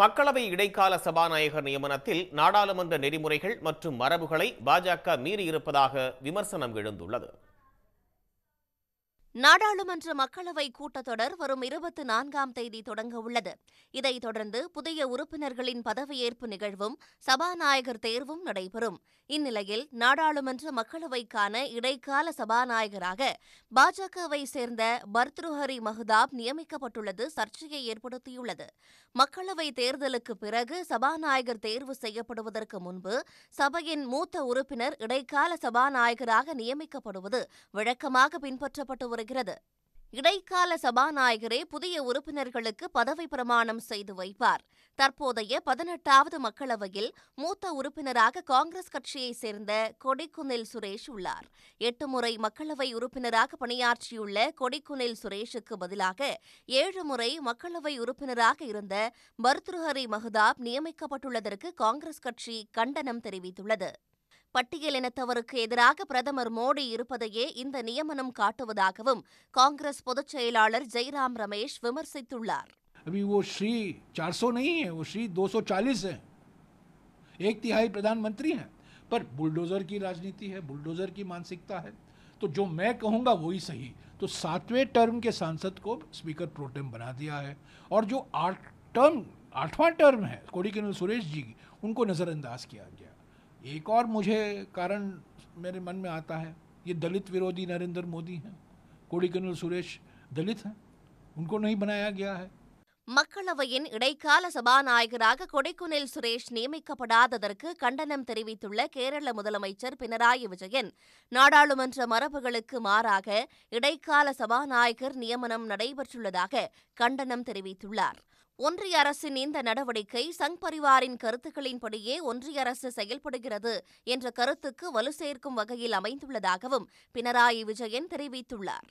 மக்களவை இடைக்கால சபாநாயகர் நியமனத்தில் நாடாளுமன்ற நெறிமுறைகள் மற்றும் மரபுகளை பாஜக மீறியிருப்பதாக விமர்சனம் எழுந்துள்ளது நாடாளுமன்ற மக்களவை கூட்டத்தொடர் வரும் இருபத்தி நான்காம் தேதி தொடங்கவுள்ளது இதைத் தொடர்ந்து புதிய உறுப்பினர்களின் பதவியேற்பு நிகழ்வும் சபாநாயகர் தேர்வும் நடைபெறும் இந்நிலையில் நாடாளுமன்ற மக்களவைக்கான இடைக்கால சபாநாயகராக பாஜகவை சேர்ந்த பர்த்ருஹரி மஹதாப் நியமிக்கப்பட்டுள்ளது சர்ச்சையை ஏற்படுத்தியுள்ளது மக்களவை தேர்தலுக்கு பிறகு சபாநாயகர் தேர்வு செய்யப்படுவதற்கு முன்பு சபையின் மூத்த உறுப்பினர் இடைக்கால சபாநாயகராக நியமிக்கப்படுவது வழக்கமாக பின்பற்றப்பட்டு வருகிறது இடைக்கால சபாநாயகரே புதிய உறுப்பினர்களுக்கு பதவி பிரமாணம் செய்து வைப்பார் தற்போதைய பதினெட்டாவது மக்களவையில் மூத்த உறுப்பினராக காங்கிரஸ் கட்சியைச் சேர்ந்த கொடிக்குனில் சுரேஷ் உள்ளார் எட்டு முறை மக்களவை உறுப்பினராக பணியாற்றியுள்ள கொடிக்குனில் சுரேஷுக்கு பதிலாக ஏழு முறை மக்களவை உறுப்பினராக இருந்த பர்த்ருஹரி மஹதாப் நியமிக்கப்பட்டுள்ளதற்கு காங்கிரஸ் கட்சி கண்டனம் தெரிவித்துள்ளது பட்டியலினத்தவருக்கு எதிராக பிரதமர் மோடி இருப்பதையே இந்த நியமனம் காட்டுவதாகவும் காங்கிரஸ் பொதுச் செயலாளர் ஜெய்ராம் ரமேஷ் விமர்சித்துள்ளார் एक तिहाई प्रधानमंत्री हैं पर बुलडोजर की राजनीति है बुलडोजर की मानसिकता है तो जो मैं कहूँगा वही सही तो सातवें टर्म के सांसद को स्पीकर प्रोटेम बना दिया है और जो आठ टर्म आठवां टर्म है सुरेश जी उनको नज़रअंदाज किया गया एक और मुझे कारण मेरे मन में आता है ये दलित विरोधी नरेंद्र मोदी हैं कोड़ीकनूर सुरेश दलित हैं उनको नहीं बनाया गया है மக்களவையின் இடைக்கால சபாநாயகராக கொடைக்குனில் சுரேஷ் நியமிக்கப்படாததற்கு கண்டனம் தெரிவித்துள்ள கேரள முதலமைச்சர் பினராயி விஜயன் நாடாளுமன்ற மரபுகளுக்கு மாறாக இடைக்கால சபாநாயகர் நியமனம் நடைபெற்றுள்ளதாக கண்டனம் தெரிவித்துள்ளார் ஒன்றிய அரசின் இந்த நடவடிக்கை சங் பரிவாரின் கருத்துக்களின்படியே ஒன்றிய அரசு செயல்படுகிறது என்ற கருத்துக்கு வலு சேர்க்கும் வகையில் அமைந்துள்ளதாகவும் பினராயி விஜயன் தெரிவித்துள்ளார்